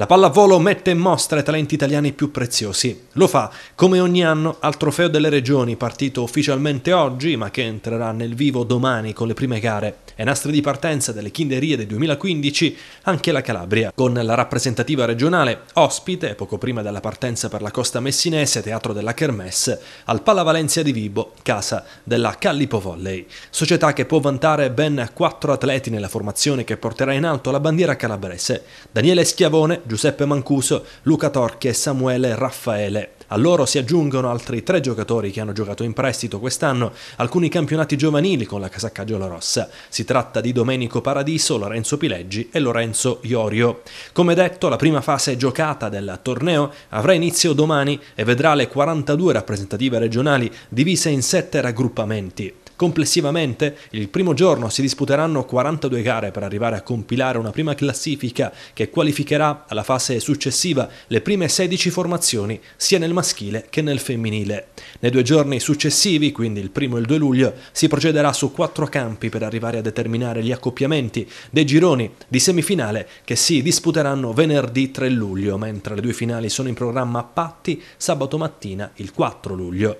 La pallavolo mette in mostra i talenti italiani più preziosi. Lo fa, come ogni anno, al Trofeo delle Regioni, partito ufficialmente oggi, ma che entrerà nel vivo domani con le prime gare. Ai nastri di partenza delle Kinderie del 2015 anche la Calabria, con la rappresentativa regionale ospite, poco prima della partenza per la costa messinese, teatro della Kermesse, al Palla Valencia di Vibo, casa della Callipo Volley, società che può vantare ben quattro atleti nella formazione che porterà in alto la bandiera calabrese. Daniele Schiavone, Giuseppe Mancuso, Luca Torchi e Samuele Raffaele. A loro si aggiungono altri tre giocatori che hanno giocato in prestito quest'anno, alcuni campionati giovanili con la casacca giallorossa. Si tratta di Domenico Paradiso, Lorenzo Pileggi e Lorenzo Iorio. Come detto, la prima fase giocata del torneo avrà inizio domani e vedrà le 42 rappresentative regionali divise in sette raggruppamenti. Complessivamente, il primo giorno si disputeranno 42 gare per arrivare a compilare una prima classifica che qualificherà alla fase successiva le prime 16 formazioni sia nel maschile che nel femminile. Nei due giorni successivi, quindi il primo e il 2 luglio, si procederà su quattro campi per arrivare a determinare gli accoppiamenti dei gironi di semifinale che si disputeranno venerdì 3 luglio, mentre le due finali sono in programma a patti sabato mattina il 4 luglio.